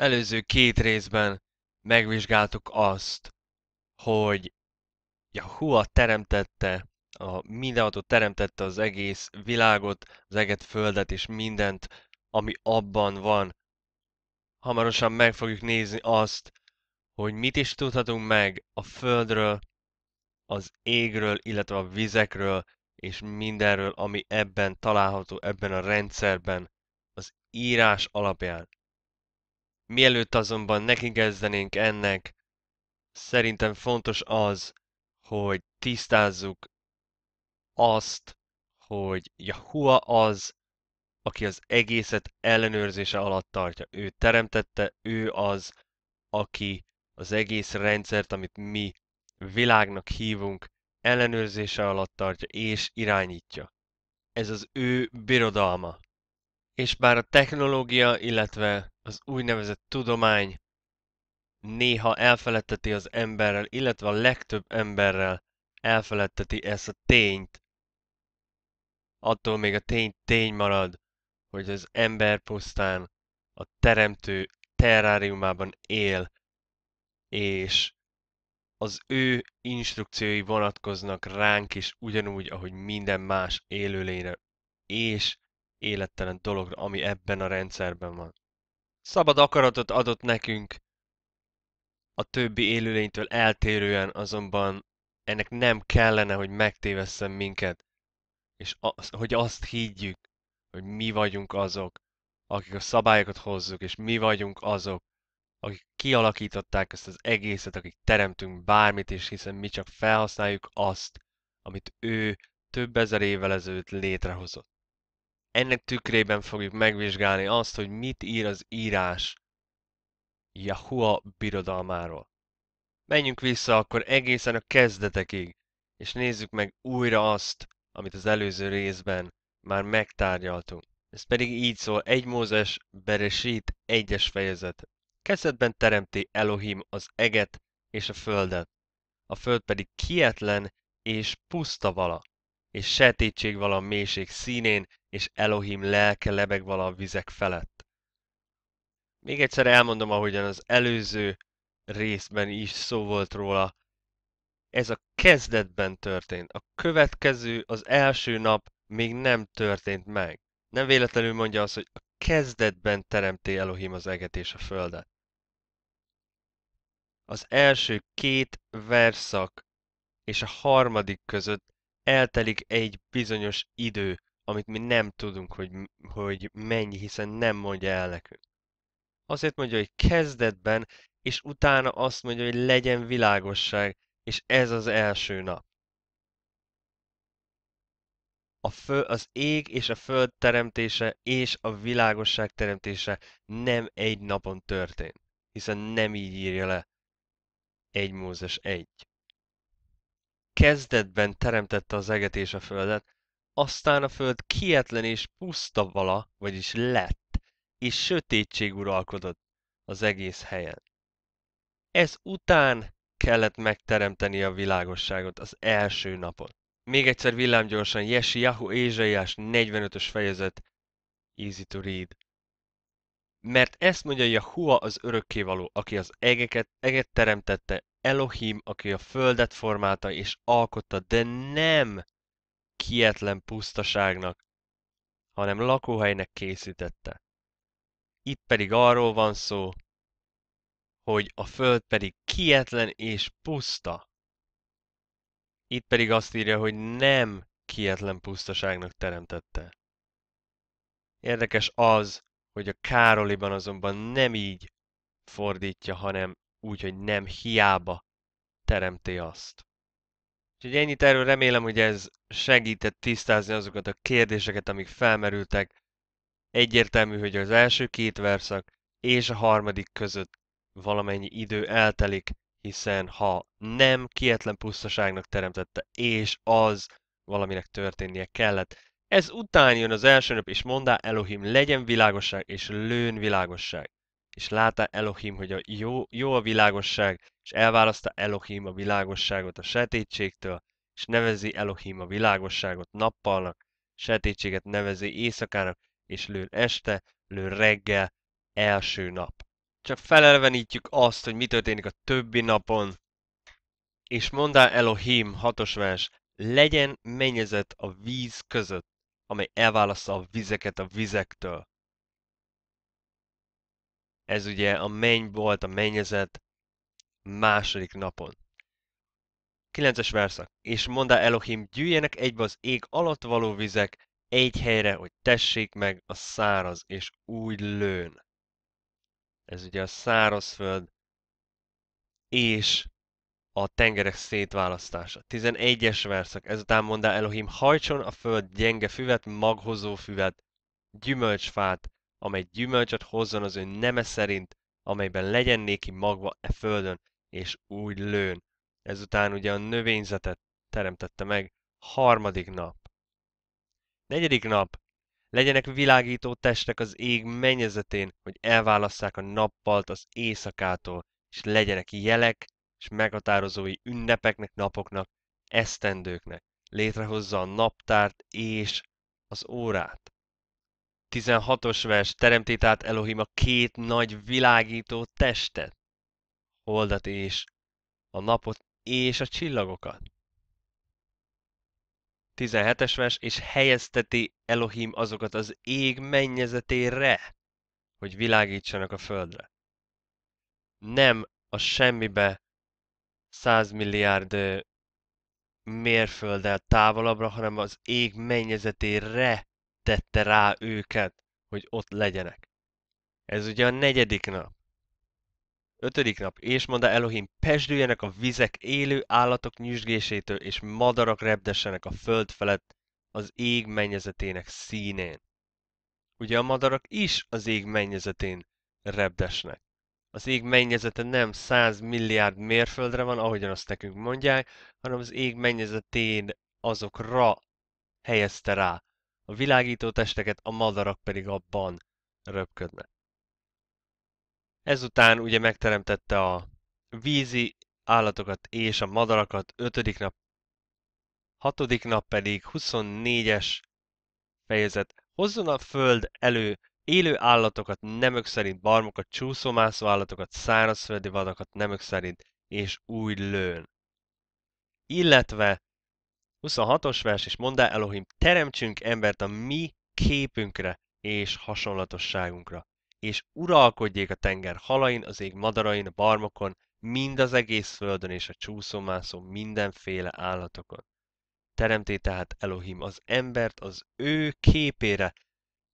előző két részben megvizsgáltuk azt, hogy Hua teremtette, a mindenható teremtette az egész világot, az eget földet és mindent, ami abban van. Hamarosan meg fogjuk nézni azt, hogy mit is tudhatunk meg a földről, az égről, illetve a vizekről, és mindenről, ami ebben található, ebben a rendszerben, az írás alapján. Mielőtt azonban nekigezdenénk ennek, szerintem fontos az, hogy tisztázzuk azt, hogy Yahua az, aki az egészet ellenőrzése alatt tartja. Ő teremtette, ő az, aki az egész rendszert, amit mi világnak hívunk, ellenőrzése alatt tartja és irányítja. Ez az ő birodalma. És bár a technológia, illetve az úgynevezett tudomány néha elfeledteti az emberrel, illetve a legtöbb emberrel elfeledteti ezt a tényt. Attól még a tény tény marad, hogy az ember pusztán a teremtő terráriumában él, és az ő instrukciói vonatkoznak ránk is ugyanúgy, ahogy minden más élőlényre és élettelen dologra, ami ebben a rendszerben van. Szabad akaratot adott nekünk. A többi élőlénytől eltérően azonban ennek nem kellene, hogy megtévesszen minket, és az, hogy azt higgyük, hogy mi vagyunk azok, akik a szabályokat hozzuk, és mi vagyunk azok, akik kialakították ezt az egészet, akik teremtünk bármit is, hiszen mi csak felhasználjuk azt, amit ő több ezer évvel ezelőtt létrehozott. Ennek tükrében fogjuk megvizsgálni azt, hogy mit ír az írás Yahua birodalmáról. Menjünk vissza akkor egészen a kezdetekig, és nézzük meg újra azt, amit az előző részben már megtárgyaltunk. Ez pedig így szól, egy Mózes Beresít egyes fejezet. Kezdetben teremti Elohim az eget és a földet, a föld pedig kietlen és puszta vala és sötétség vala a mélység színén, és Elohim lelke lebeg vala a vizek felett. Még egyszer elmondom, ahogyan az előző részben is szó volt róla. Ez a kezdetben történt. A következő, az első nap még nem történt meg. Nem véletlenül mondja azt, hogy a kezdetben teremté Elohim az eget és a földet. Az első két verszak és a harmadik között eltelik egy bizonyos idő, amit mi nem tudunk, hogy, hogy mennyi, hiszen nem mondja el nekünk. Azért mondja, hogy kezdetben, és utána azt mondja, hogy legyen világosság, és ez az első nap. A föl, az ég és a föld teremtése és a világosság teremtése nem egy napon történt, hiszen nem így írja le egy Mózes egy kezdetben teremtette az eget és a földet, aztán a föld kietlen és puszta vala, vagyis lett, és sötétség uralkodott az egész helyen. Ez után kellett megteremteni a világosságot az első napon. Még egyszer villámgyorsan Yeshiyahu Ézsaiás 45-ös fejezet, easy to read. Mert ezt mondja Jahua az örökkévaló, aki az egeket, eget teremtette, Elohim, aki a földet formálta és alkotta, de nem kietlen pusztaságnak, hanem lakóhelynek készítette. Itt pedig arról van szó, hogy a föld pedig kietlen és puszta. Itt pedig azt írja, hogy nem kietlen pusztaságnak teremtette. Érdekes az, hogy a Károliban azonban nem így fordítja, hanem úgy, hogy nem hiába teremti azt. Úgyhogy ennyit erről remélem, hogy ez segített tisztázni azokat a kérdéseket, amik felmerültek. Egyértelmű, hogy az első két verszak és a harmadik között valamennyi idő eltelik, hiszen ha nem kietlen pusztaságnak teremtette, és az valaminek történnie kellett, ez után jön az első nap, és mondá Elohim, legyen világosság, és lőn világosság. És látta Elohim, hogy a jó, jó a világosság, és elválaszta Elohim a világosságot a sötétségtől, és nevezi Elohim a világosságot nappalnak, sötétséget nevezi éjszakának, és lőn este, lőn reggel, első nap. Csak felelvenítjük azt, hogy mi történik a többi napon, és mondá Elohim, hatos vers, legyen mennyezet a víz között, amely elválasztja a vizeket a vizektől. Ez ugye a menny volt a mennyezet második napon. 9-es verszak. És mondá Elohim, gyűjjenek egybe az ég alatt való vizek egy helyre, hogy tessék meg a száraz és új lőn. Ez ugye a szárazföld és a tengerek szétválasztása. 11-es verszak, ezután mondá Elohim, hajtson a föld gyenge füvet, maghozó füvet, gyümölcsfát, amely gyümölcsöt hozzon az ő neme szerint, amelyben legyen néki magva e földön, és úgy lőn. Ezután ugye a növényzetet teremtette meg, harmadik nap. Negyedik nap, legyenek világító testek az ég mennyezetén, hogy elválasszák a nappalt az éjszakától, és legyenek jelek és meghatározói ünnepeknek, napoknak, esztendőknek. Létrehozza a naptárt és az órát. 16-os vers, teremtét át Elohim a két nagy világító testet, holdat és a napot és a csillagokat. 17-es vers, és helyezteti Elohim azokat az ég mennyezetére, hogy világítsanak a földre. Nem a semmibe 100 milliárd mérfölddel távolabbra, hanem az ég mennyezetére tette rá őket, hogy ott legyenek. Ez ugye a negyedik nap. Ötödik nap, és mondta Elohim, pesdüljenek a vizek élő állatok nyüzsgésétől, és madarak repdessenek a föld felett az ég mennyezetének színén. Ugye a madarak is az ég mennyezetén repdesnek az ég mennyezete nem 100 milliárd mérföldre van, ahogyan azt nekünk mondják, hanem az ég mennyezetén azokra helyezte rá. A világító testeket, a madarak pedig abban röpködnek. Ezután ugye megteremtette a vízi állatokat és a madarakat, ötödik nap, hatodik nap pedig 24-es fejezet. Hozzon a föld elő élő állatokat, nemök szerint barmokat, csúszómászó állatokat, szárazföldi vadakat, nemök szerint, és úgy lőn. Illetve 26-os vers, és mondd el, Elohim, teremtsünk embert a mi képünkre és hasonlatosságunkra, és uralkodjék a tenger halain, az ég madarain, a barmokon, mind az egész földön és a csúszómászó mindenféle állatokon. Teremté tehát Elohim az embert az ő képére,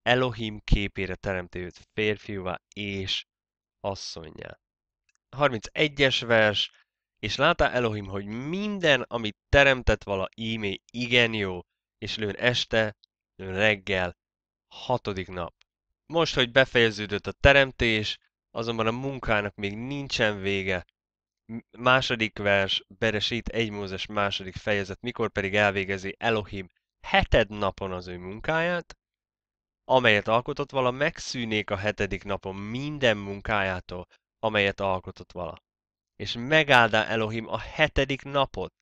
Elohim képére teremti őt férfiúvá és asszonyjá. 31-es vers, és látta Elohim, hogy minden, amit teremtett vala ímé igen jó, és lőn este, lőn reggel, hatodik nap. Most, hogy befejeződött a teremtés, azonban a munkának még nincsen vége. Második vers, Beresít 1 Mózes második fejezet, mikor pedig elvégezi Elohim heted napon az ő munkáját, amelyet alkotott vala, megszűnék a hetedik napon minden munkájától, amelyet alkotott vala. És megáldá Elohim a hetedik napot,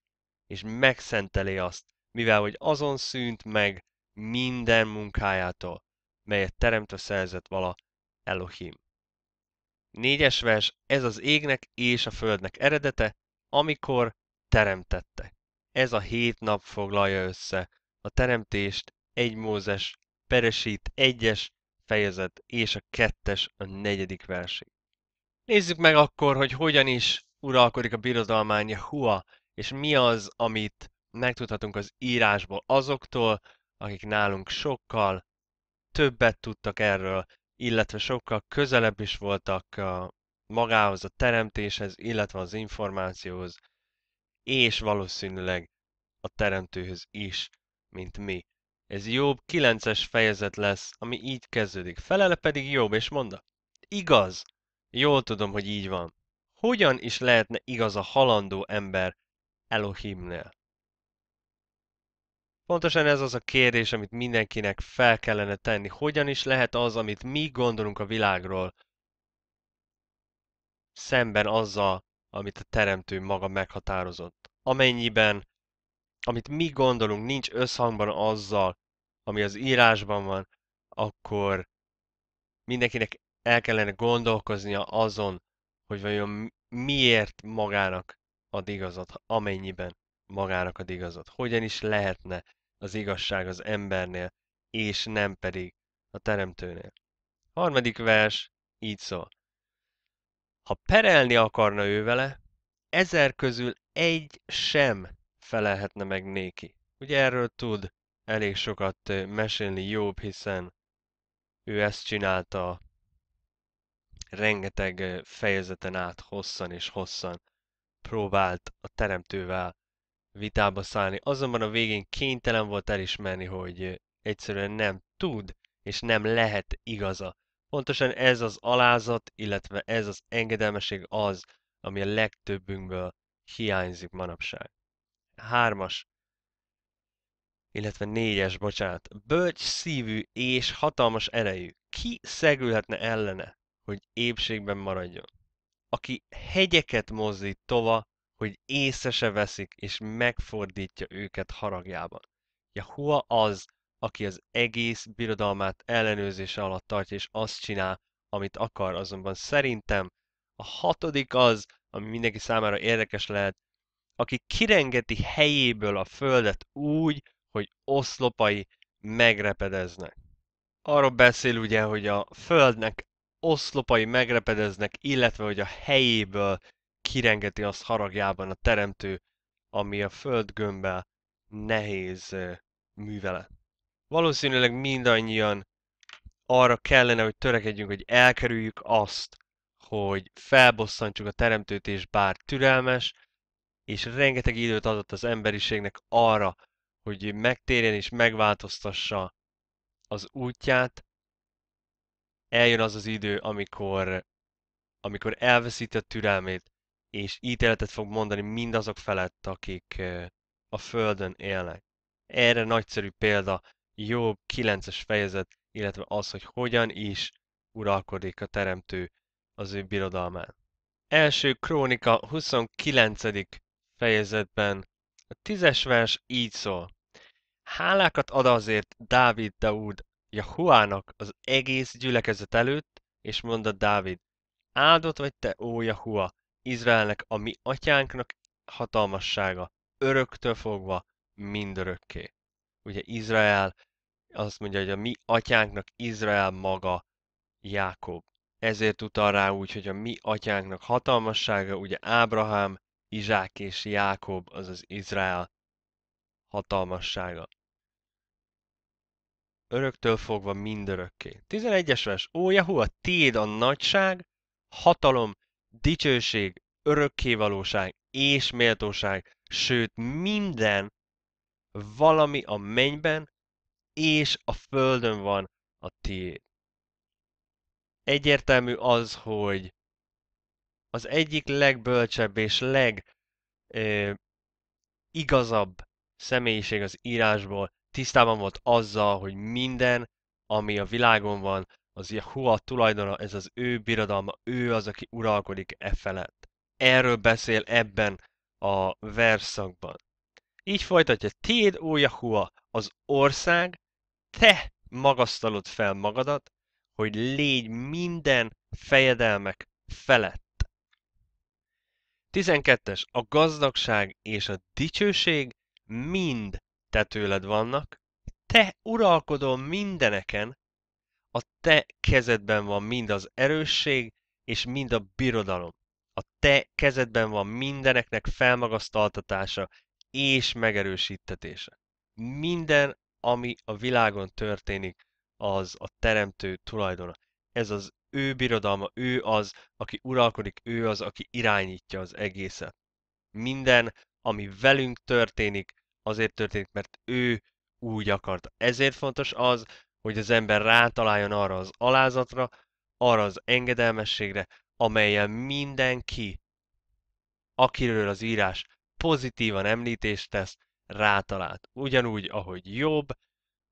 és megszenteli azt, mivel hogy azon szűnt meg minden munkájától, melyet teremtve szerzett vala Elohim. Négyes vers, ez az égnek és a földnek eredete, amikor teremtette. Ez a hét nap foglalja össze a teremtést egy Mózes Peresít 1-es fejezet és a 2-es a negyedik versig. Nézzük meg akkor, hogy hogyan is uralkodik a birodalmány Hua, és mi az, amit megtudhatunk az írásból azoktól, akik nálunk sokkal többet tudtak erről, illetve sokkal közelebb is voltak magához, a teremtéshez, illetve az információhoz, és valószínűleg a teremtőhöz is, mint mi. Ez Jobb kilences fejezet lesz, ami így kezdődik. Felele pedig Jobb, és mondta, igaz, jól tudom, hogy így van. Hogyan is lehetne igaz a halandó ember Elohimnél? Pontosan ez az a kérdés, amit mindenkinek fel kellene tenni. Hogyan is lehet az, amit mi gondolunk a világról, szemben azzal, amit a Teremtő maga meghatározott? Amennyiben amit mi gondolunk nincs összhangban azzal, ami az írásban van, akkor mindenkinek el kellene gondolkoznia azon, hogy vajon miért magának ad igazat, amennyiben magának ad igazat. Hogyan is lehetne az igazság az embernél, és nem pedig a teremtőnél. Harmadik vers így szól. Ha perelni akarna ő vele, ezer közül egy sem felelhetne meg néki. Ugye erről tud elég sokat mesélni Jobb, hiszen ő ezt csinálta rengeteg fejezeten át hosszan és hosszan próbált a teremtővel vitába szállni, azonban a végén kénytelen volt elismerni, hogy egyszerűen nem tud és nem lehet igaza. Pontosan ez az alázat, illetve ez az engedelmeség az, ami a legtöbbünkből hiányzik manapság hármas, illetve négyes, bocsánat, bölcs szívű és hatalmas erejű. Ki szegülhetne ellene, hogy épségben maradjon? Aki hegyeket mozdít tova, hogy észre se veszik, és megfordítja őket haragjában. Jahua az, aki az egész birodalmát ellenőrzése alatt tartja, és azt csinál, amit akar, azonban szerintem a hatodik az, ami mindenki számára érdekes lehet, aki kirengeti helyéből a földet úgy, hogy oszlopai megrepedeznek. Arról beszél ugye, hogy a földnek oszlopai megrepedeznek, illetve hogy a helyéből kirengeti az haragjában a teremtő, ami a földgömbbel nehéz művele. Valószínűleg mindannyian arra kellene, hogy törekedjünk, hogy elkerüljük azt, hogy felbosszantjuk a teremtőt, és bár türelmes, és rengeteg időt adott az emberiségnek arra, hogy megtérjen és megváltoztassa az útját, eljön az az idő, amikor, amikor elveszíti a türelmét, és ítéletet fog mondani mindazok felett, akik a Földön élnek. Erre nagyszerű példa Jobb 9-es fejezet, illetve az, hogy hogyan is uralkodik a Teremtő az ő birodalmán. Első krónika 29 fejezetben. A tízes vers így szól. Hálákat ad azért Dávid Daúd Jahuának az egész gyülekezet előtt, és mondta Dávid, áldott vagy te, ó Jahua, Izraelnek, a mi atyánknak hatalmassága, öröktől fogva, mindörökké. Ugye Izrael, azt mondja, hogy a mi atyánknak Izrael maga, Jákob. Ezért utal rá úgy, hogy a mi atyánknak hatalmassága, ugye Ábrahám, Izsák és Jákob, azaz Izrael hatalmassága. Öröktől fogva mindörökké. 11-es vers. Ó, Jehova, tiéd a nagyság, hatalom, dicsőség, örökkévalóság és méltóság, sőt minden valami a mennyben és a földön van a tiéd. Egyértelmű az, hogy az egyik legbölcsebb és legigazabb személyiség az írásból tisztában volt azzal, hogy minden, ami a világon van, az hua tulajdona, ez az ő birodalma, ő az, aki uralkodik e felett. Erről beszél ebben a verszakban. Így folytatja, tiéd, ó Yahua, az ország, te magasztalod fel magadat, hogy légy minden fejedelmek felett. 12-es, a gazdagság és a dicsőség mind te tőled vannak, te uralkodol mindeneken, a te kezedben van mind az erősség és mind a birodalom. A te kezedben van mindeneknek felmagasztaltatása és megerősítetése. Minden, ami a világon történik, az a teremtő tulajdona. Ez az ő birodalma, ő az, aki uralkodik, ő az, aki irányítja az egészet. Minden, ami velünk történik, azért történik, mert ő úgy akarta. Ezért fontos az, hogy az ember rátaláljon arra az alázatra, arra az engedelmességre, amelyen mindenki, akiről az írás pozitívan említést tesz, rátalált. Ugyanúgy, ahogy Jobb,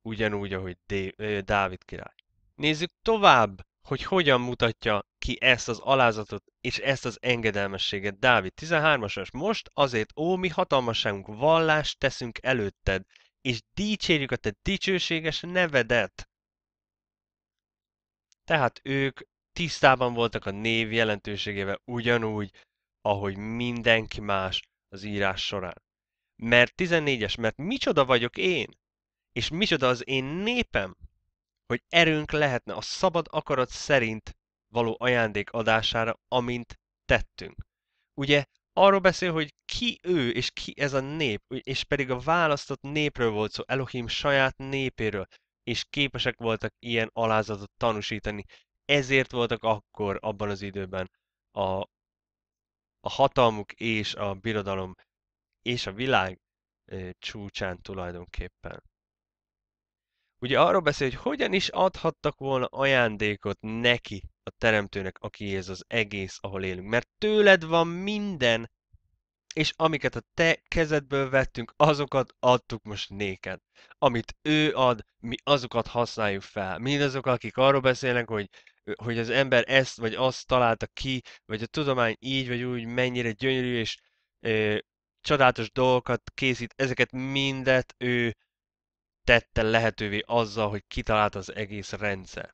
ugyanúgy, ahogy Dé- Dávid király. Nézzük tovább hogy hogyan mutatja ki ezt az alázatot és ezt az engedelmességet. Dávid 13-as, most azért, ó, mi hatalmasságunk, vallást teszünk előtted, és dicsérjük a te dicsőséges nevedet. Tehát ők tisztában voltak a név jelentőségével ugyanúgy, ahogy mindenki más az írás során. Mert 14-es, mert micsoda vagyok én, és micsoda az én népem, hogy erőnk lehetne a szabad akarat szerint való ajándék adására, amint tettünk. Ugye arról beszél, hogy ki ő és ki ez a nép, és pedig a választott népről volt szó, Elohim saját népéről, és képesek voltak ilyen alázatot tanúsítani. Ezért voltak akkor, abban az időben a, a hatalmuk és a birodalom és a világ e, csúcsán tulajdonképpen. Ugye arról beszél, hogy hogyan is adhattak volna ajándékot neki, a teremtőnek, aki ez az egész, ahol élünk. Mert tőled van minden, és amiket a te kezedből vettünk, azokat adtuk most néked. Amit ő ad, mi azokat használjuk fel. Mindazok, akik arról beszélnek, hogy, hogy az ember ezt vagy azt találta ki, vagy a tudomány így vagy úgy mennyire gyönyörű és ö, csodálatos dolgokat készít, ezeket mindet ő tette lehetővé azzal, hogy kitalált az egész rendszer.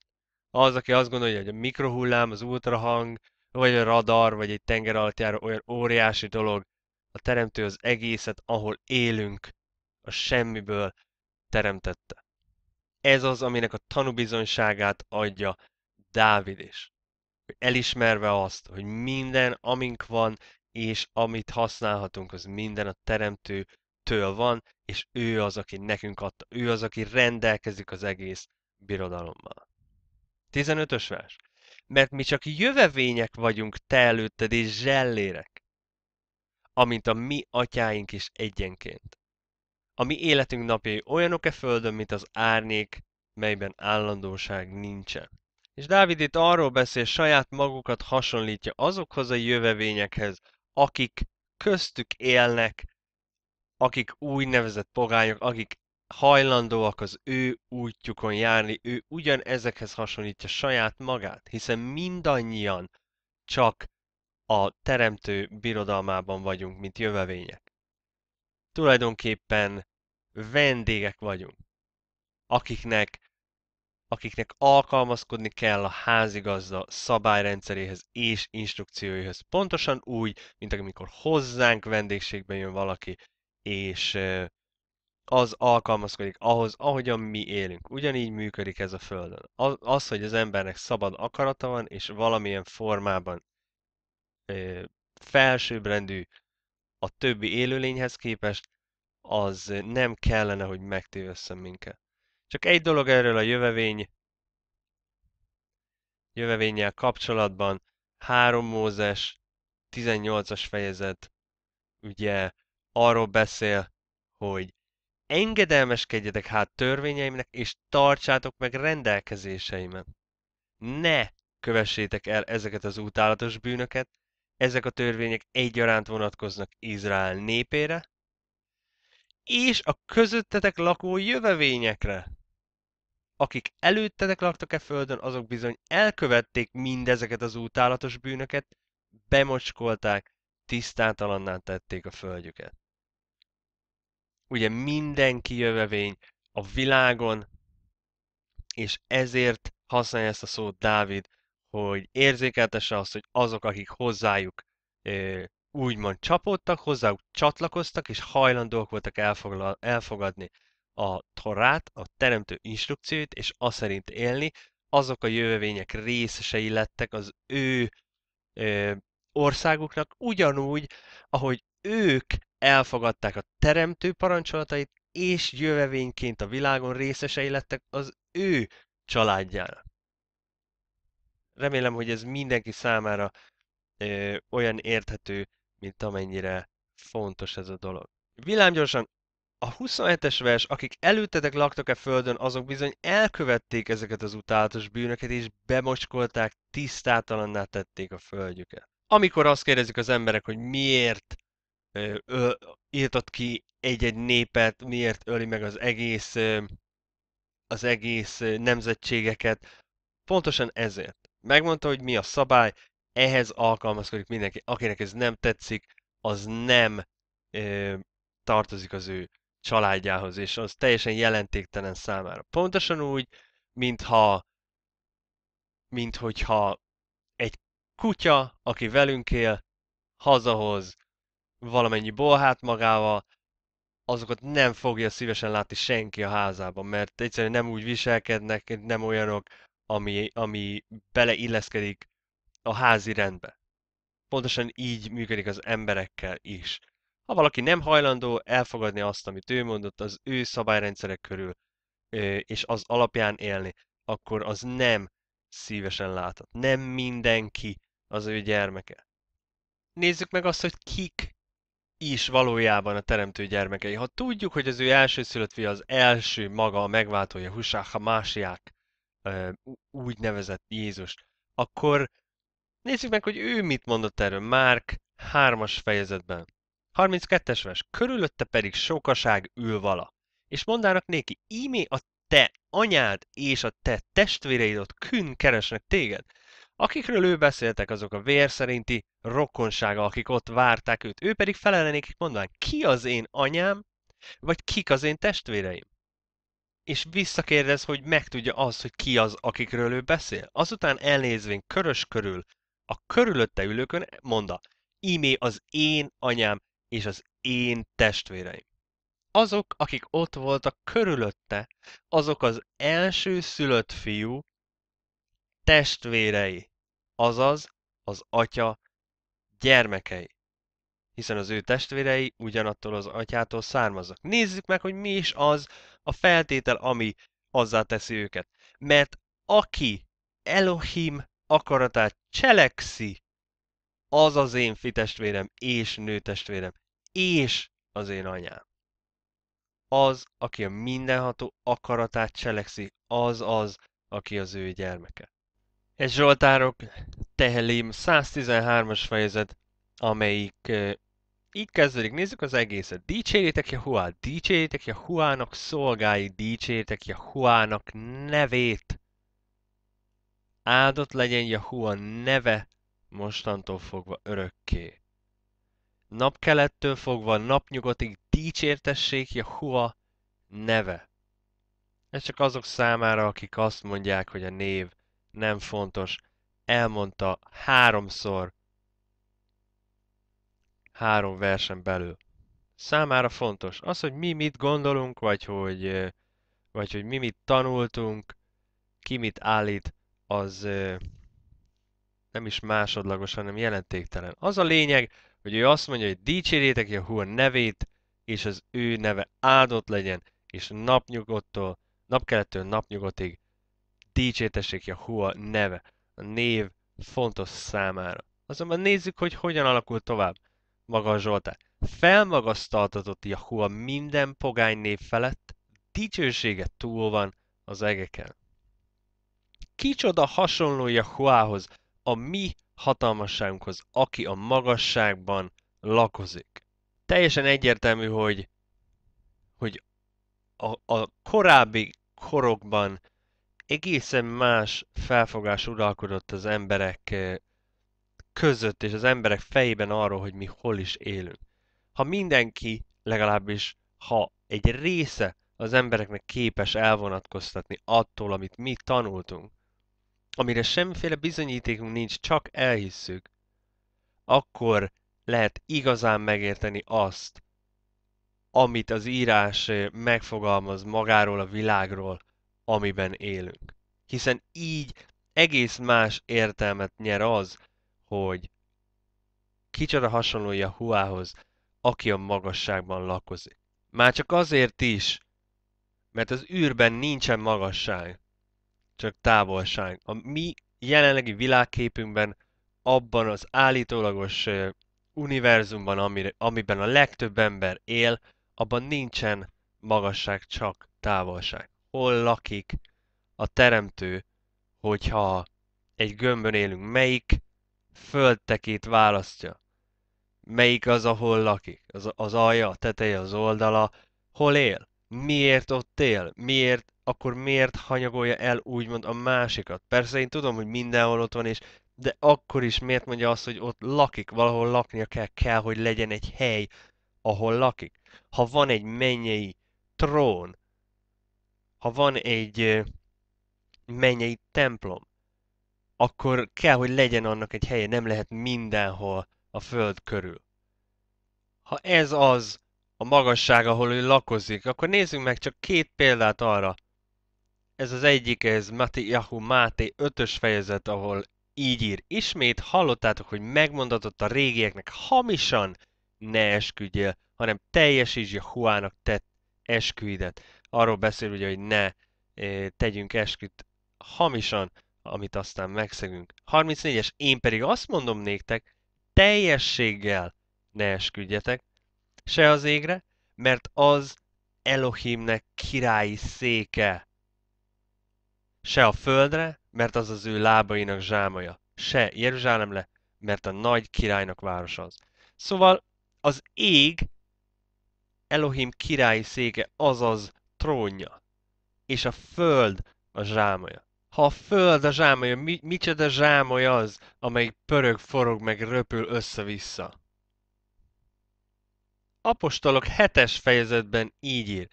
Az, aki azt gondolja, hogy a mikrohullám, az ultrahang, vagy a radar, vagy egy tengeralattjáró olyan óriási dolog, a teremtő az egészet, ahol élünk, a semmiből teremtette. Ez az, aminek a tanúbizonyságát adja Dávid is. Elismerve azt, hogy minden, amink van, és amit használhatunk, az minden a teremtő től van, és ő az, aki nekünk adta, ő az, aki rendelkezik az egész birodalommal. 15-ös vers. Mert mi csak jövevények vagyunk te előtted és zsellérek, amint a mi atyáink is egyenként. A mi életünk napjai olyanok-e földön, mint az árnyék, melyben állandóság nincsen. És Dávid itt arról beszél, saját magukat hasonlítja azokhoz a jövevényekhez, akik köztük élnek, akik úgynevezett pogányok, akik hajlandóak az ő útjukon járni, ő ugyanezekhez hasonlítja saját magát, hiszen mindannyian csak a teremtő birodalmában vagyunk, mint jövevények. Tulajdonképpen vendégek vagyunk, akiknek, akiknek alkalmazkodni kell a házigazda szabályrendszeréhez és instrukcióihoz. Pontosan úgy, mint amikor hozzánk vendégségben jön valaki, és az alkalmazkodik ahhoz, ahogyan mi élünk. Ugyanígy működik ez a Földön. Az, hogy az embernek szabad akarata van, és valamilyen formában felsőbbrendű a többi élőlényhez képest, az nem kellene, hogy megtévesszen minket. Csak egy dolog erről a jövevény, jövevényel kapcsolatban, 3 Mózes 18-as fejezet, ugye arról beszél, hogy engedelmeskedjetek hát törvényeimnek, és tartsátok meg rendelkezéseimet. Ne kövessétek el ezeket az utálatos bűnöket, ezek a törvények egyaránt vonatkoznak Izrael népére, és a közöttetek lakó jövevényekre. Akik előttetek laktak e földön, azok bizony elkövették mindezeket az útálatos bűnöket, bemocskolták, tisztátalanná tették a földjüket ugye mindenki jövevény a világon, és ezért használja ezt a szót Dávid, hogy érzékeltesse azt, hogy azok, akik hozzájuk úgymond csapódtak, hozzájuk csatlakoztak, és hajlandók voltak elfogadni a torát, a teremtő instrukcióit, és azt szerint élni, azok a jövevények részesei lettek az ő ö, országuknak, ugyanúgy, ahogy ők elfogadták a teremtő parancsolatait, és jövevényként a világon részesei lettek az ő családjának. Remélem, hogy ez mindenki számára ö, olyan érthető, mint amennyire fontos ez a dolog. Világgyorsan, a 27-es vers, akik előttetek laktak-e földön, azok bizony elkövették ezeket az utálatos bűnöket, és bemocskolták, tisztátalanná tették a földjüket. Amikor azt kérdezik az emberek, hogy miért írtott ki egy-egy népet, miért öli meg az egész, az egész nemzetségeket. Pontosan ezért. Megmondta, hogy mi a szabály, ehhez alkalmazkodik mindenki. Akinek ez nem tetszik, az nem ö, tartozik az ő családjához, és az teljesen jelentéktelen számára. Pontosan úgy, mintha, mint hogyha egy kutya, aki velünk él, hazahoz valamennyi bolhát magával, azokat nem fogja szívesen látni senki a házában, mert egyszerűen nem úgy viselkednek, nem olyanok, ami, ami beleilleszkedik a házi rendbe. Pontosan így működik az emberekkel is. Ha valaki nem hajlandó elfogadni azt, amit ő mondott, az ő szabályrendszerek körül, és az alapján élni, akkor az nem szívesen láthat. Nem mindenki az ő gyermeke. Nézzük meg azt, hogy kik is valójában a teremtő gyermekei. Ha tudjuk, hogy az ő elsőszülött fia az első maga a megváltója, Husá másiák úgy nevezett Jézus, akkor nézzük meg, hogy ő mit mondott erről Márk 3-as fejezetben. 32-es vers. Körülötte pedig sokaság ül vala. És mondának néki, ímé a te anyád és a te testvéreid ott kün keresnek téged. Akikről ő beszéltek, azok a vér szerinti rokonsága, akik ott várták őt. Ő pedig felelenék, nekik mondván, ki az én anyám, vagy kik az én testvéreim? És visszakérdez, hogy megtudja az, hogy ki az, akikről ő beszél. Azután elnézvén körös körül, a körülötte ülőkön mondta, ímé az én anyám és az én testvéreim. Azok, akik ott voltak körülötte, azok az első szülött fiú testvérei, azaz az atya gyermekei. Hiszen az ő testvérei ugyanattól az atyától származnak. Nézzük meg, hogy mi is az a feltétel, ami azzá teszi őket. Mert aki Elohim akaratát cselekszi, az az én fitestvérem és nőtestvérem, és az én anyám. Az, aki a mindenható akaratát cselekszi, az az, aki az ő gyermeke. Ez Zsoltárok, Tehelim 113-as fejezet, amelyik uh, így kezdődik. Nézzük az egészet. Dicsérjétek Jahuát, dicsérjétek huának szolgái, dicsérjétek huának nevét. Áldott legyen Jahua neve mostantól fogva örökké. Napkelettől fogva napnyugatig dicsértessék Jahua neve. Ez csak azok számára, akik azt mondják, hogy a név nem fontos. Elmondta háromszor, három versen belül. Számára fontos az, hogy mi mit gondolunk, vagy hogy, vagy hogy mi mit tanultunk, ki mit állít, az nem is másodlagos, hanem jelentéktelen. Az a lényeg, hogy ő azt mondja, hogy dicsérjétek Jehova nevét, és az ő neve áldott legyen, és napnyugodtól, napkelettől napnyugatig dicsértessék Jahua neve, a név fontos számára. Azonban nézzük, hogy hogyan alakul tovább maga a Zsoltár. Felmagasztaltatott Jahua minden pogány név felett, dicsősége túl van az egeken. Kicsoda hasonló Jahuához, a mi hatalmasságunkhoz, aki a magasságban lakozik. Teljesen egyértelmű, hogy, hogy a, a korábbi korokban egészen más felfogás uralkodott az emberek között és az emberek fejében arról, hogy mi hol is élünk. Ha mindenki, legalábbis ha egy része az embereknek képes elvonatkoztatni attól, amit mi tanultunk, amire semmiféle bizonyítékunk nincs, csak elhisszük, akkor lehet igazán megérteni azt, amit az írás megfogalmaz magáról, a világról, amiben élünk. Hiszen így egész más értelmet nyer az, hogy kicsoda hasonlója Huához, aki a magasságban lakozik. Már csak azért is, mert az űrben nincsen magasság, csak távolság. A mi jelenlegi világképünkben, abban az állítólagos uh, univerzumban, amire, amiben a legtöbb ember él, abban nincsen magasság, csak távolság hol lakik a teremtő, hogyha egy gömbön élünk, melyik földtekét választja? Melyik az, ahol lakik? Az, az alja, a teteje, az oldala? Hol él? Miért ott él? Miért, akkor miért hanyagolja el úgymond a másikat? Persze én tudom, hogy mindenhol ott van, és de akkor is miért mondja azt, hogy ott lakik, valahol laknia kell, kell, hogy legyen egy hely, ahol lakik. Ha van egy mennyei trón, ha van egy mennyei templom, akkor kell, hogy legyen annak egy helye, nem lehet mindenhol a föld körül. Ha ez az a magasság, ahol ő lakozik, akkor nézzünk meg csak két példát arra. Ez az egyik, ez Mati Yahu Máté 5-ös fejezet, ahol így ír. Ismét hallottátok, hogy megmondatott a régieknek, hamisan ne esküdjél, hanem teljesítsd Huának tett esküidet arról beszél ugye, hogy ne tegyünk esküt hamisan, amit aztán megszegünk. 34-es, én pedig azt mondom néktek, teljességgel ne esküdjetek, se az égre, mert az Elohimnek királyi széke, se a földre, mert az az ő lábainak zsámaja, se Jeruzsálemre, mert a nagy királynak város az. Szóval az ég Elohim királyi széke, azaz trónja, és a föld a zsámoja. Ha a föld a zsámoja, mi, micsoda zsámoly az, amelyik pörög, forog, meg röpül össze-vissza? Apostolok hetes fejezetben így ír.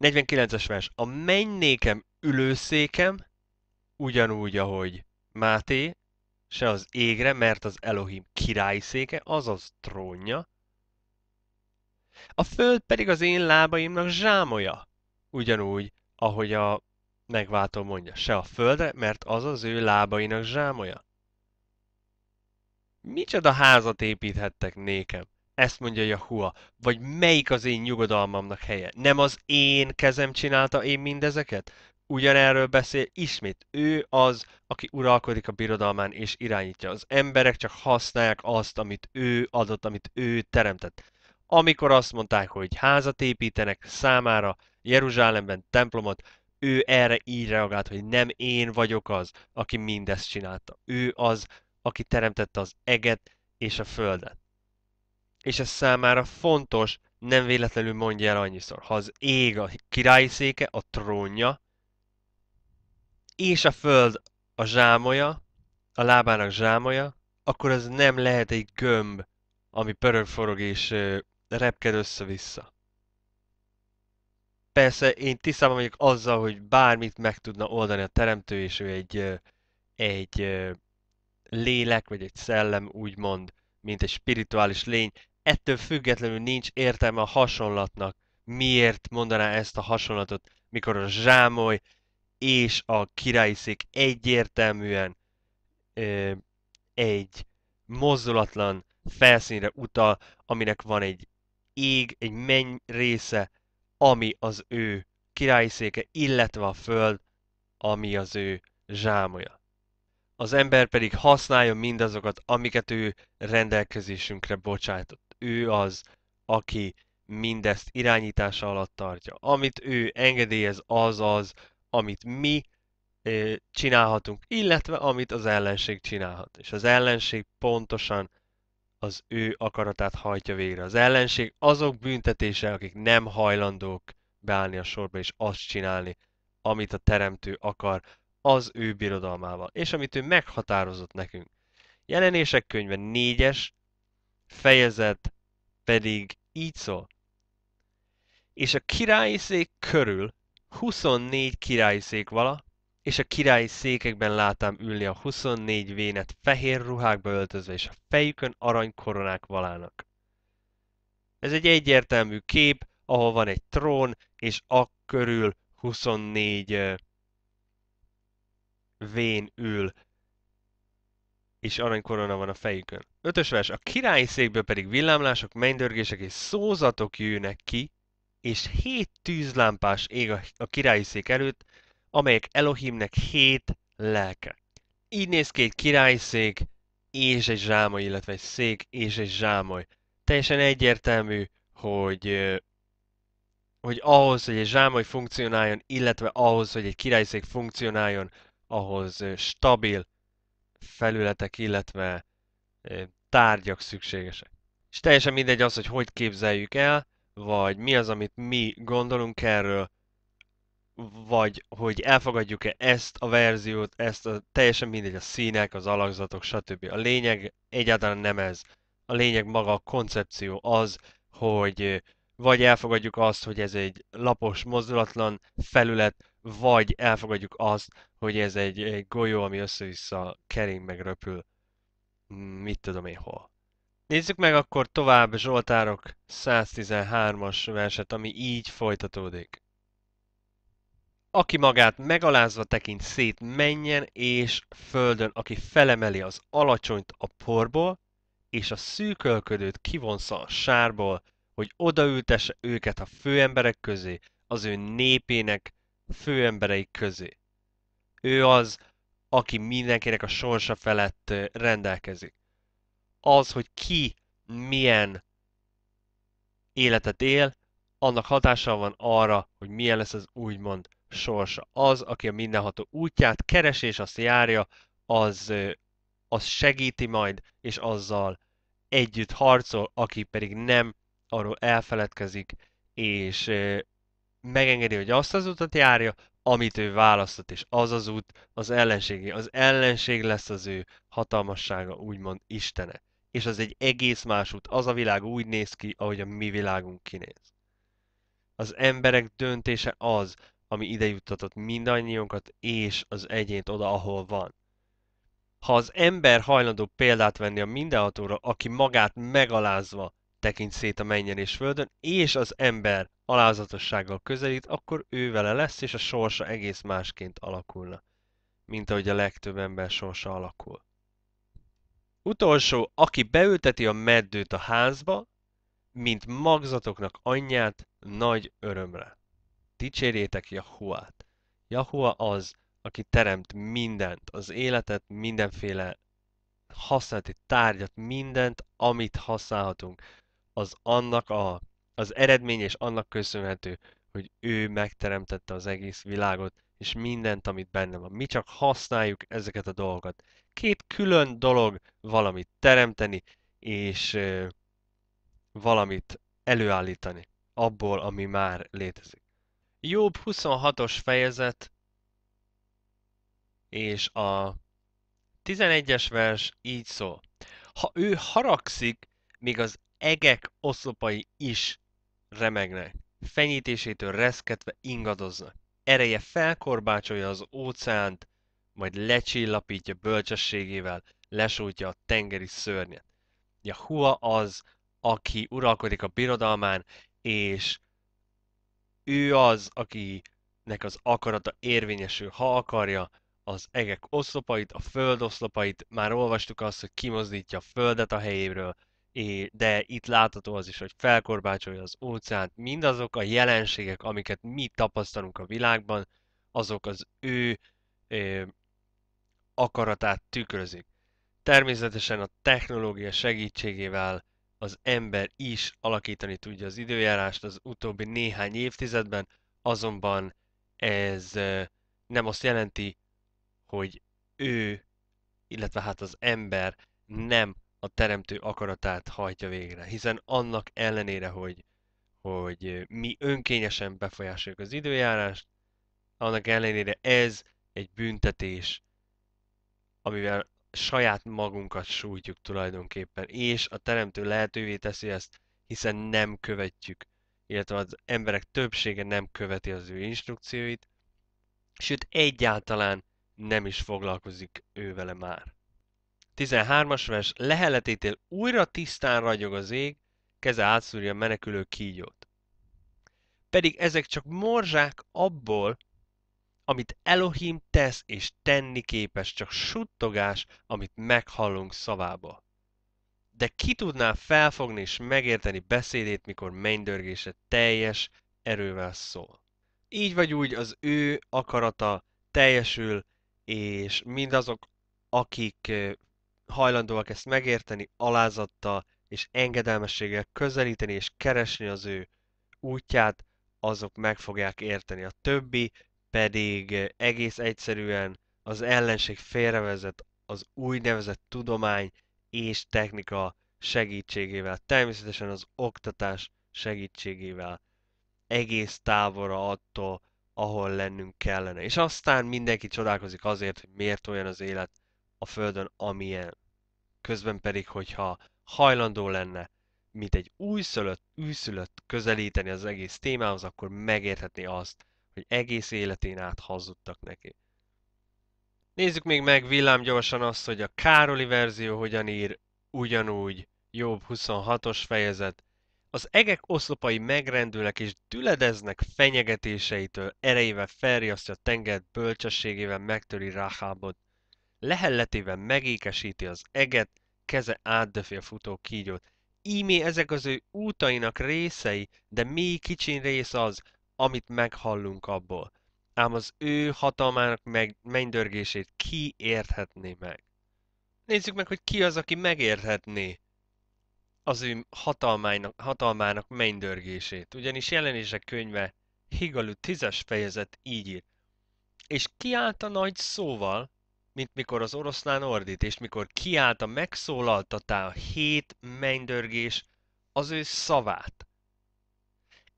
49-es vers. A mennékem ülőszékem, ugyanúgy, ahogy Máté, se az égre, mert az Elohim királyszéke, azaz trónja, a föld pedig az én lábaimnak zsámoja. Ugyanúgy, ahogy a megváltó mondja, se a földre, mert az az ő lábainak zsámoja. Micsoda házat építhettek nékem? Ezt mondja Jahua. Vagy melyik az én nyugodalmamnak helye? Nem az én kezem csinálta én mindezeket? Ugyanerről beszél ismét. Ő az, aki uralkodik a birodalmán és irányítja. Az emberek csak használják azt, amit ő adott, amit ő teremtett. Amikor azt mondták, hogy házat építenek számára Jeruzsálemben templomot, ő erre így reagált, hogy nem én vagyok az, aki mindezt csinálta. Ő az, aki teremtette az eget és a földet. És ez számára fontos, nem véletlenül mondja el annyiszor, ha az ég a királyi széke, a trónja, és a föld a zsámoja, a lábának zsámoja, akkor az nem lehet egy gömb, ami pörög, forog és repked össze-vissza. Persze én tisztában vagyok azzal, hogy bármit meg tudna oldani a teremtő, és ő egy, egy lélek, vagy egy szellem, úgymond, mint egy spirituális lény. Ettől függetlenül nincs értelme a hasonlatnak. Miért mondaná ezt a hasonlatot, mikor a zsámoly és a királyszék egyértelműen ö, egy mozdulatlan felszínre utal, aminek van egy ég egy menny része, ami az ő királyi széke, illetve a föld, ami az ő zsámoja. Az ember pedig használja mindazokat, amiket ő rendelkezésünkre bocsátott. Ő az, aki mindezt irányítása alatt tartja. Amit ő engedélyez, az az, amit mi csinálhatunk, illetve amit az ellenség csinálhat. És az ellenség pontosan az ő akaratát hajtja végre. Az ellenség azok büntetése, akik nem hajlandók beállni a sorba és azt csinálni, amit a teremtő akar az ő birodalmával, és amit ő meghatározott nekünk. Jelenések könyve négyes, fejezet pedig így szól. És a királyi szék körül 24 királyi szék vala, és a királyi székekben látám ülni a 24 vénet fehér ruhákba öltözve, és a fejükön arany koronák valának. Ez egy egyértelmű kép, ahol van egy trón, és a körül 24 vén ül, és arany korona van a fejükön. Ötös vers, a királyi székből pedig villámlások, mennydörgések és szózatok jönnek ki, és hét tűzlámpás ég a királyi szék előtt, amelyek Elohimnek hét lelke. Így néz ki egy királyszék és egy zsámai, illetve egy szék és egy zsámai. Teljesen egyértelmű, hogy hogy ahhoz, hogy egy zsámai funkcionáljon, illetve ahhoz, hogy egy királyszék funkcionáljon, ahhoz stabil felületek, illetve tárgyak szükségesek. És teljesen mindegy az, hogy hogy képzeljük el, vagy mi az, amit mi gondolunk erről, vagy hogy elfogadjuk-e ezt a verziót, ezt a, teljesen mindegy, a színek, az alakzatok, stb. A lényeg egyáltalán nem ez. A lényeg maga a koncepció az, hogy vagy elfogadjuk azt, hogy ez egy lapos, mozdulatlan felület, vagy elfogadjuk azt, hogy ez egy, egy golyó, ami össze-vissza kering, meg röpül. Mit tudom én hol. Nézzük meg akkor tovább Zsoltárok 113-as verset, ami így folytatódik. Aki magát megalázva tekint szét, menjen és földön, aki felemeli az alacsonyt a porból, és a szűkölködőt kivonsza a sárból, hogy odaültesse őket a főemberek közé, az ő népének főemberei közé. Ő az, aki mindenkinek a sorsa felett rendelkezik. Az, hogy ki milyen életet él, annak hatása van arra, hogy milyen lesz az úgymond sorsa. Az, aki a mindenható útját keres és azt járja, az, az segíti majd, és azzal együtt harcol, aki pedig nem, arról elfeledkezik, és megengedi, hogy azt az utat járja, amit ő választott, és az az út az ellenségi, Az ellenség lesz az ő hatalmassága, úgymond Istene. És az egy egész más út. Az a világ úgy néz ki, ahogy a mi világunk kinéz. Az emberek döntése az, ami ide juttatott mindannyiunkat és az egyént oda, ahol van. Ha az ember hajlandó példát venni a mindenhatóra, aki magát megalázva tekint szét a mennyen és földön, és az ember alázatossággal közelít, akkor ő vele lesz, és a sorsa egész másként alakulna, mint ahogy a legtöbb ember sorsa alakul. Utolsó, aki beülteti a meddőt a házba, mint magzatoknak anyját nagy örömre. Dicsérjétek Jahuát. Jahua az, aki teremt mindent, az életet, mindenféle használati tárgyat, mindent, amit használhatunk. Az annak a, az eredmény és annak köszönhető, hogy ő megteremtette az egész világot, és mindent, amit benne van. Mi csak használjuk ezeket a dolgokat. Két külön dolog valamit teremteni, és ö, valamit előállítani abból, ami már létezik. Jobb 26-os fejezet, és a 11-es vers így szól. Ha ő haragszik, még az egek oszlopai is remegnek, fenyítésétől reszketve ingadoznak. Ereje felkorbácsolja az óceánt, majd lecsillapítja bölcsességével, lesújtja a tengeri szörnyet. hua az, aki uralkodik a birodalmán, és ő az, akinek az akarata érvényesül, ha akarja, az egek oszlopait, a föld oszlopait, már olvastuk azt, hogy kimozdítja a földet a helyéről, de itt látható az is, hogy felkorbácsolja az óceánt. Mindazok a jelenségek, amiket mi tapasztalunk a világban, azok az ő ö, akaratát tükrözik. Természetesen a technológia segítségével az ember is alakítani tudja az időjárást az utóbbi néhány évtizedben, azonban ez nem azt jelenti, hogy ő, illetve hát az ember nem a teremtő akaratát hajtja végre, hiszen annak ellenére, hogy, hogy mi önkényesen befolyásoljuk az időjárást, annak ellenére ez egy büntetés, amivel saját magunkat sújtjuk tulajdonképpen, és a teremtő lehetővé teszi ezt, hiszen nem követjük, illetve az emberek többsége nem követi az ő instrukcióit, sőt egyáltalán nem is foglalkozik ő vele már. 13-as vers, leheletétél újra tisztán ragyog az ég, keze átszúrja a menekülő kígyót. Pedig ezek csak morzsák abból, amit Elohim tesz és tenni képes, csak suttogás, amit meghallunk szavába. De ki tudná felfogni és megérteni beszédét, mikor mennydörgése teljes erővel szól. Így vagy úgy az ő akarata teljesül, és mindazok, akik hajlandóak ezt megérteni, alázattal és engedelmességgel közelíteni és keresni az ő útját, azok meg fogják érteni. A többi pedig eh, egész egyszerűen az ellenség félrevezet az úgynevezett tudomány és technika segítségével, természetesen az oktatás segítségével egész távolra attól, ahol lennünk kellene. És aztán mindenki csodálkozik azért, hogy miért olyan az élet a Földön, amilyen. Közben pedig, hogyha hajlandó lenne, mint egy újszülött, újszülött közelíteni az egész témához, akkor megérthetni azt, hogy egész életén át hazudtak neki. Nézzük még meg gyorsan azt, hogy a Károli verzió hogyan ír, ugyanúgy, jobb 26-os fejezet. Az egek oszlopai megrendülnek és düledeznek fenyegetéseitől, erejével felriasztja a tengert, bölcsességével megtöri Ráhábot. Lehelletével megékesíti az eget, keze átdöfi a futó kígyót. Ímé ezek az ő útainak részei, de mély kicsin rész az, amit meghallunk abból. Ám az ő hatalmának meg, mennydörgését ki érthetné meg? Nézzük meg, hogy ki az, aki megérthetné az ő hatalmának, hatalmának mennydörgését. Ugyanis jelenések könyve Higalú tízes fejezet így ír. És a nagy szóval, mint mikor az oroszlán ordít, és mikor a megszólaltatá a hét mennydörgés az ő szavát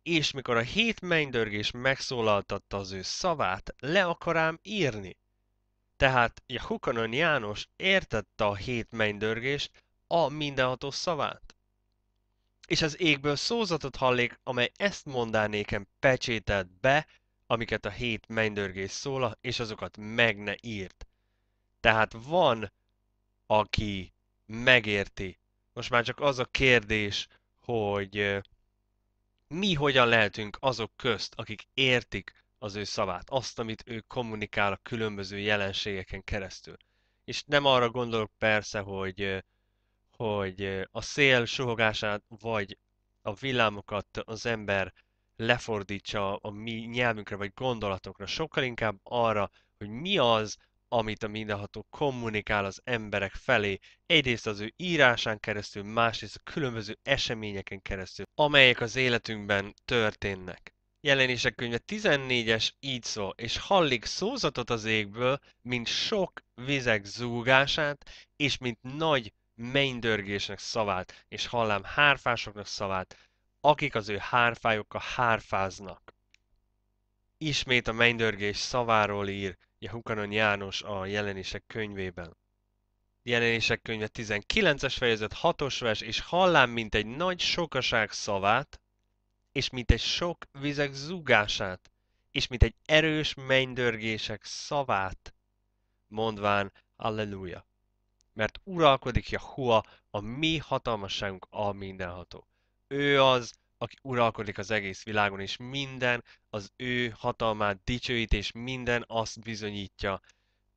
és mikor a hét mennydörgés megszólaltatta az ő szavát, le akarám írni. Tehát Jahukanon János értette a hét mennydörgést, a mindenható szavát. És az égből szózatot hallék, amely ezt mondá nékem pecsételt be, amiket a hét mennydörgés szóla, és azokat meg ne írt. Tehát van, aki megérti. Most már csak az a kérdés, hogy mi hogyan lehetünk azok közt, akik értik az ő szavát, azt, amit ő kommunikál a különböző jelenségeken keresztül. És nem arra gondolok persze, hogy, hogy a szél suhogását vagy a villámokat az ember lefordítsa a mi nyelvünkre vagy gondolatokra, sokkal inkább arra, hogy mi az, amit a mindenható kommunikál az emberek felé, egyrészt az ő írásán keresztül, másrészt a különböző eseményeken keresztül, amelyek az életünkben történnek. Jelenések könyve 14-es így szól, és hallik szózatot az égből, mint sok vizek zúgását, és mint nagy mennydörgésnek szavát, és hallám hárfásoknak szavát, akik az ő hárfájukkal hárfáznak. Ismét a mennydörgés szaváról ír, Jehukanon János a jelenések könyvében. Jelenések könyve 19-es fejezet 6-os vers, és hallám, mint egy nagy sokaság szavát, és mint egy sok vizek zugását, és mint egy erős mennydörgések szavát, mondván Alleluja. Mert uralkodik Jahua, a mi hatalmasságunk a mindenható. Ő az, aki uralkodik az egész világon, és minden az ő hatalmát dicsőít, és minden azt bizonyítja.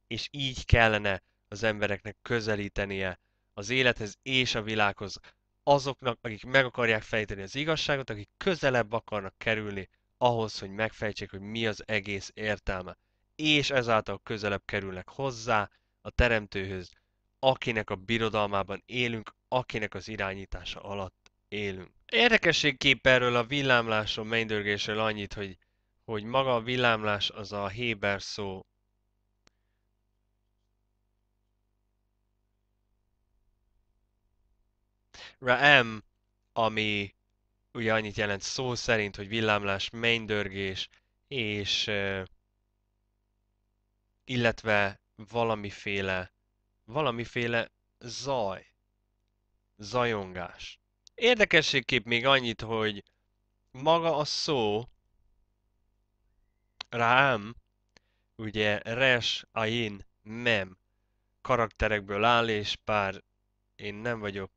És így kellene az embereknek közelítenie az élethez és a világhoz. Azoknak, akik meg akarják fejteni az igazságot, akik közelebb akarnak kerülni ahhoz, hogy megfejtsék, hogy mi az egész értelme. És ezáltal közelebb kerülnek hozzá a Teremtőhöz, akinek a birodalmában élünk, akinek az irányítása alatt élünk. Érdekességképp erről a villámlásról, mennydörgésről annyit, hogy, hogy maga a villámlás az a Héber szó raem, ami ugye annyit jelent szó szerint, hogy villámlás, mennydörgés, és illetve valamiféle, valamiféle zaj, zajongás. Érdekességképp még annyit, hogy maga a szó rám, ugye res, ain, mem karakterekből áll, és pár én nem vagyok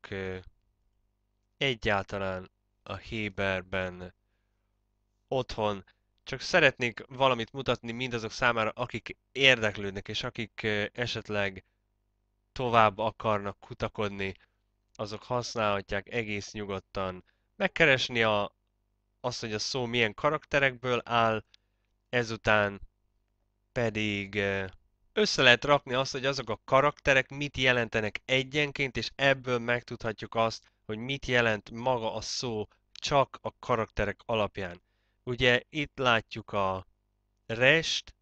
egyáltalán a Héberben otthon, csak szeretnék valamit mutatni mindazok számára, akik érdeklődnek, és akik esetleg tovább akarnak kutakodni azok használhatják egész nyugodtan. Megkeresni a, azt, hogy a szó milyen karakterekből áll, ezután pedig össze lehet rakni azt, hogy azok a karakterek mit jelentenek egyenként, és ebből megtudhatjuk azt, hogy mit jelent maga a szó csak a karakterek alapján. Ugye itt látjuk a rest,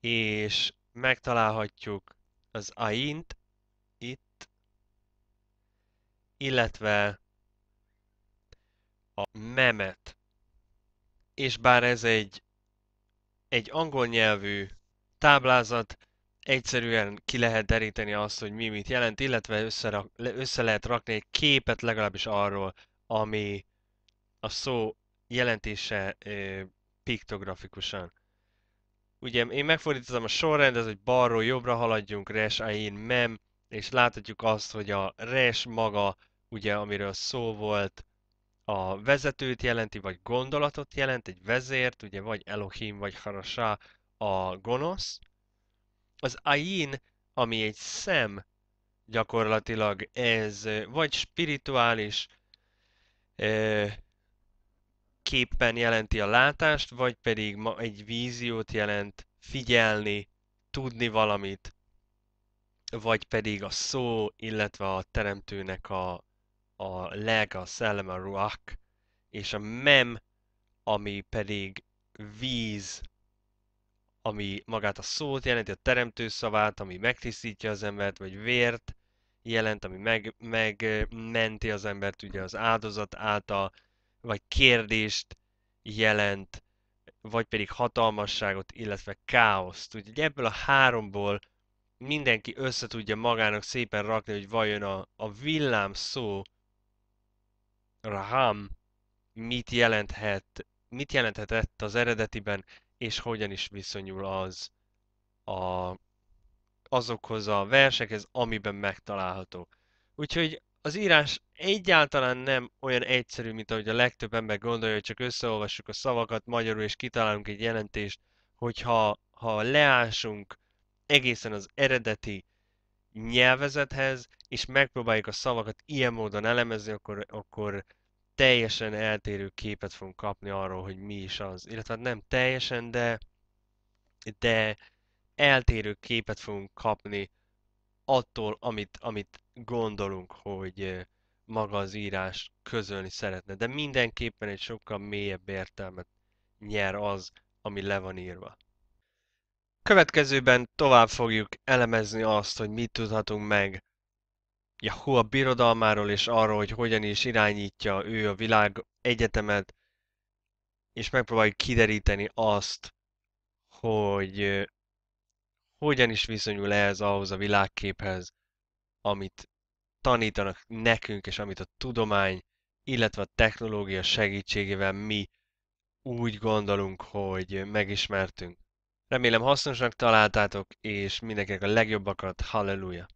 és megtalálhatjuk az aint, illetve a memet. És bár ez egy, egy angol nyelvű táblázat, egyszerűen ki lehet deríteni azt, hogy mi mit jelent, illetve összerak, össze lehet rakni egy képet legalábbis arról, ami a szó jelentése ö, piktografikusan. Ugye én megfordítottam a sorrendet, hogy balról jobbra haladjunk, res, ain, mem, és láthatjuk azt, hogy a res maga ugye amiről szó volt, a vezetőt jelenti, vagy gondolatot jelent, egy vezért, ugye vagy Elohim, vagy Harasá a gonosz. Az Ain, ami egy szem, gyakorlatilag ez vagy spirituális képpen jelenti a látást, vagy pedig ma egy víziót jelent figyelni, tudni valamit, vagy pedig a szó, illetve a teremtőnek a a leg, a szellem, a ruak, és a mem, ami pedig víz, ami magát a szót jelenti, a teremtő szavát, ami megtisztítja az embert, vagy vért jelent, ami meg, megmenti az embert ugye az áldozat által, vagy kérdést jelent, vagy pedig hatalmasságot, illetve káoszt. Úgyhogy ebből a háromból mindenki összetudja magának szépen rakni, hogy vajon a, a villám szó Raham mit jelenthet, mit jelenthetett az eredetiben, és hogyan is viszonyul az a, azokhoz a versekhez, amiben megtalálható. Úgyhogy az írás egyáltalán nem olyan egyszerű, mint ahogy a legtöbb ember gondolja, hogy csak összeolvassuk a szavakat magyarul, és kitalálunk egy jelentést, hogyha ha leásunk egészen az eredeti nyelvezethez, és megpróbáljuk a szavakat ilyen módon elemezni, akkor, akkor teljesen eltérő képet fogunk kapni arról, hogy mi is az. Illetve hát nem teljesen, de, de eltérő képet fogunk kapni attól, amit, amit gondolunk, hogy eh, maga az írás közölni szeretne. De mindenképpen egy sokkal mélyebb értelmet nyer az, ami le van írva következőben tovább fogjuk elemezni azt, hogy mit tudhatunk meg Yahoo a birodalmáról és arról, hogy hogyan is irányítja ő a világ egyetemet, és megpróbáljuk kideríteni azt, hogy hogyan is viszonyul ez ahhoz a világképhez, amit tanítanak nekünk, és amit a tudomány, illetve a technológia segítségével mi úgy gondolunk, hogy megismertünk. Remélem hasznosnak találtátok, és mindenkinek a legjobbakat, halleluja!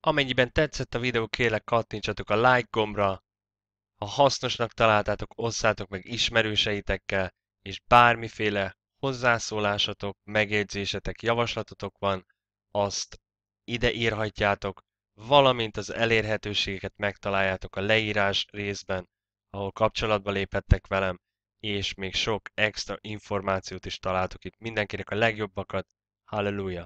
Amennyiben tetszett a videó, kérlek kattintsatok a like gombra, ha hasznosnak találtátok, osszátok meg ismerőseitekkel, és bármiféle hozzászólásatok, megjegyzésetek, javaslatotok van, azt ide írhatjátok, valamint az elérhetőségeket megtaláljátok a leírás részben, ahol kapcsolatba léphettek velem, és még sok extra információt is találtok itt. Mindenkinek a legjobbakat, halleluja!